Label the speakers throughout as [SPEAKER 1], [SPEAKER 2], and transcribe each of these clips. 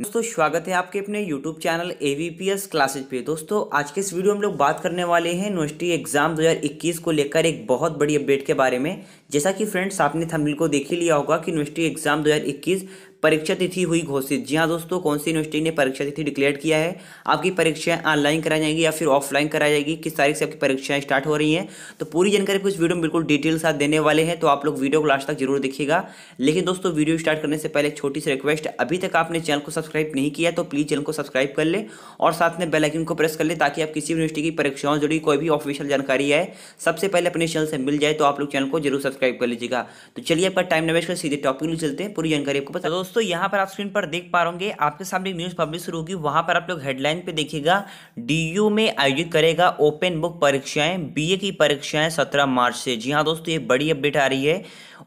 [SPEAKER 1] दोस्तों स्वागत है आपके अपने YouTube चैनल एवीपीएस क्लासेज पे दोस्तों आज के इस वीडियो में हम लोग बात करने वाले हैं यूनिवर्सिटी एग्जाम 2021 को लेकर एक बहुत बड़ी अपडेट के बारे में जैसा कि फ्रेंड्स आपने थंबनेल को देख ही लिया होगा कि यूनिवर्सिटी एग्जाम 2021 परीक्षा तिथि हुई घोषित जी हाँ दोस्तों कौन सी यूनिवर्सिटी ने परीक्षा तिथि डिक्लेयर किया है आपकी परीक्षाएं ऑनलाइन कराई जाएंगी या फिर ऑफलाइन कराई जाएगी किस तारीख से आपकी परीक्षाएं स्टार्ट हो रही हैं तो पूरी जानकारी कुछ वीडियो में बिल्कुल डिटेल साथ देने वाले हैं तो आप लोग वीडियो को लास्ट तक जरूर देखिएगा लेकिन दोस्तों वीडियो स्टार्ट करने से पहले एक छोटी सी रिक्वेस्ट अभी तक आपने चैनल को सब्सक्राइब नहीं किया तो प्लीज़ चैनल को सब्सक्राइब कर ले और साथ में बेलाइकन को प्रेस कर ले ताकि आप किसी यूनिवर्सिटी की परीक्षाओं जुड़ी कोई भी ऑफिशियल जानकारी आए सबसे पहले अपने चैनल से मिल जाए तो आप लोग चैनल को जरूर सब्सक्राइब कर लीजिएगा तो चलिए आपका टाइम निवेश कर सीधे टॉपिक में चलते हैं पूरी जानकारी आपको पता तो दोस्तों दोस्तों यहाँ पर आप स्क्रीन पर देख पा रहे आपके सामने न्यूज़ पब्लिश शुरू होगी वहाँ पर आप लोग हेडलाइन पे देखिएगा डीयू में आयोजित करेगा ओपन बुक परीक्षाएं बीए की परीक्षाएं सत्रह मार्च से जी हाँ दोस्तों ये बड़ी अपडेट आ रही है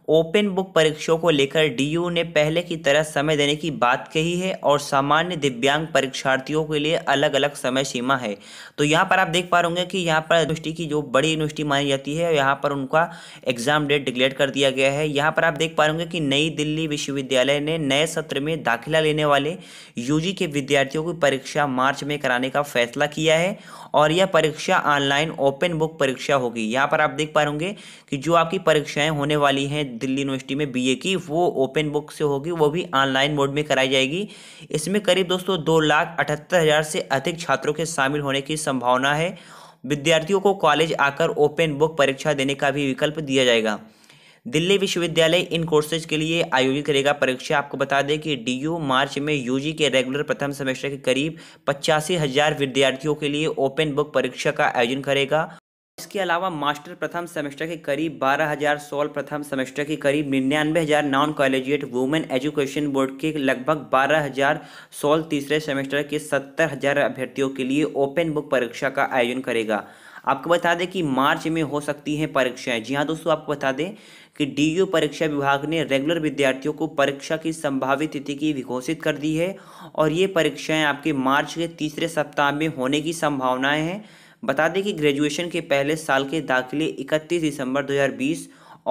[SPEAKER 1] ओपन बुक परीक्षाओं को लेकर डीयू ने पहले की तरह समय देने की बात कही है और सामान्य दिव्यांग परीक्षार्थियों के लिए अलग अलग समय सीमा है तो यहाँ पर आप देख पा रहे कि यहाँ पर यूनिवर्सिटी की जो बड़ी यूनिवर्सिटी मानी जाती है यहाँ पर उनका एग्जाम डेट डिक्लेयर कर दिया गया है यहाँ पर आप देख पा रहे कि नई दिल्ली विश्वविद्यालय ने नए सत्र में दाखिला लेने वाले यूजी के विद्यार्थियों की परीक्षा मार्च में कराने का फैसला किया है और यह परीक्षा ऑनलाइन ओपन बुक परीक्षा होगी यहाँ पर आप देख पा रहे कि जो आपकी परीक्षाएं होने वाली हैं दिल्ली यूनिवर्सिटी में बीए की वो ओपन बुक से होगी वो भी ऑनलाइन मोड में कराई जाएगी इसमें करीब दोस्तों दो लाख अठहत्तर हज़ार से अधिक छात्रों के शामिल होने की संभावना है विद्यार्थियों को कॉलेज आकर ओपन बुक परीक्षा देने का भी विकल्प दिया जाएगा दिल्ली विश्वविद्यालय इन कोर्सेज के लिए आयोजित करेगा परीक्षा आपको बता दें कि डीयू मार्च में यूजी के रेगुलर प्रथम सेमेस्टर के करीब पचासी हज़ार विद्यार्थियों के लिए ओपन बुक परीक्षा का आयोजन करेगा इसके अलावा मास्टर प्रथम सेमेस्टर के करीब बारह हज़ार सोल प्रथम सेमेस्टर के करीब निन्यानवे हज़ार non collegiate women education board के लगभग बारह हज़ार सोल तीसरे सेमेस्टर के सत्तर हज़ार अभ्यर्थियों के लिए ओपन बुक परीक्षा का आयोजन करेगा आपको बता दें कि मार्च में हो सकती हैं परीक्षाएं है। जी हाँ दोस्तों आपको बता दें कि डीयू परीक्षा विभाग ने रेगुलर विद्यार्थियों को परीक्षा की संभावित तिथि की घोषित कर दी है और ये परीक्षाएं आपके मार्च के तीसरे सप्ताह में होने की संभावनाएं हैं बता दें कि ग्रेजुएशन के पहले साल के दाखिले 31 दिसंबर 2020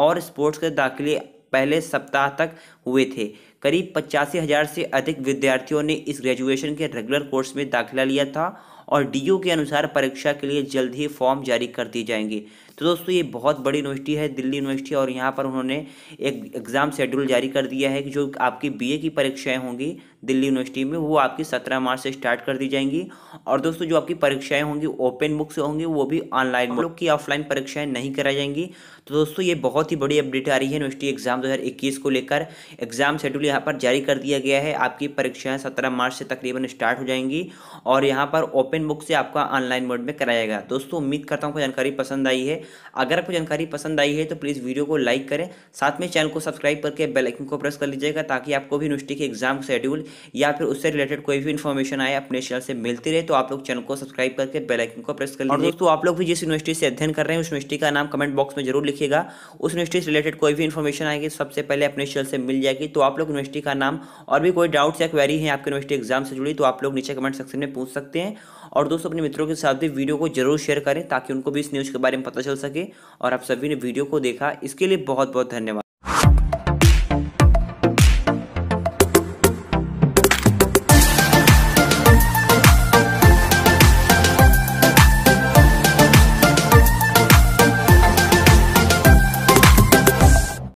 [SPEAKER 1] और स्पोर्ट्स के दाखिले पहले सप्ताह तक हुए थे करीब पचासी हज़ार से अधिक विद्यार्थियों ने इस ग्रेजुएशन के रेगुलर कोर्स में दाखिला लिया था और डीयू के अनुसार परीक्षा के लिए जल्द ही फॉर्म जारी कर दिए जाएंगे तो दोस्तों ये बहुत बड़ी यूनिवर्सिटी है दिल्ली यूनिवर्सिटी और यहाँ पर उन्होंने एक एग्ज़ाम शेड्यूल जारी कर दिया है कि जो आपकी बीए की परीक्षाएं होंगी दिल्ली यूनिवर्सिटी में वो आपकी सत्रह मार्च से स्टार्ट कर दी जाएंगी और दोस्तों जो आपकी परीक्षाएं होंगी ओपन बुक से होंगी वो भी ऑनलाइन मतलब की ऑफलाइन परीक्षाएं नहीं कराई जाएंगी तो दोस्तों ये बहुत ही बड़ी अपडेट आ रही है यूनिवर्सिटी एग्जाम दो को लेकर एग्जाम शेड्यूल यहाँ पर जारी कर दिया गया है आपकी परीक्षाएं सत्रह मार्च से तकरीबन स्टार्ट हो जाएंगी और यहाँ पर ओपन बुक से आपका ऑनलाइन मोड में कराया जाएगा दोस्तों उम्मीद करता हूँ कोई जानकारी पसंद आई है अगर आपको जानकारी पसंद आई है तो प्लीज़ वीडियो को लाइक करें साथ में चैनल को सब्सक्राइब करके बेल आइकन को प्रेस कर लीजिएगा ताकि आपको भी यूनिवर्सिटी के एग्जाम शेड्यूल या फिर उससे रिलेटेड कोई भी इन्फॉर्मेशन आए अपने चैनल से मिलती रहे तो आप लोग चैनल को सब्सक्राइब करके बेलाइकन को प्रेस कर लीजिए दोस्तों आप लोग भी जिस यूनिवर्सिटी से अध्ययन कर रहे हैं उस यूनिवर्सिटी का नाम कमेंट बॉक्स में जरूर लिखिएगा उस यूनिवर्सिटी से रिलेटेड कोई भी इन्फॉर्मेशन आएगी सबसे पहले अपने चैनल से मिल जाएगी तो आप लोग यूनिवर्सिटी का नाम और भी कोई डाउट्स या क्वेरी है आपके यूनिवर्सिटी एग्जाम से जुड़ी तो आप लोग नीचे कमेंट सेक्शन में पूछ सकते हैं और दोस्तों अपने मित्रों के साथ भी वीडियो को जरूर शेयर करें ताकि उनको भी इस न्यूज़ के बारे में पता चल चल सके और आप सभी ने वीडियो को देखा इसके लिए बहुत बहुत धन्यवाद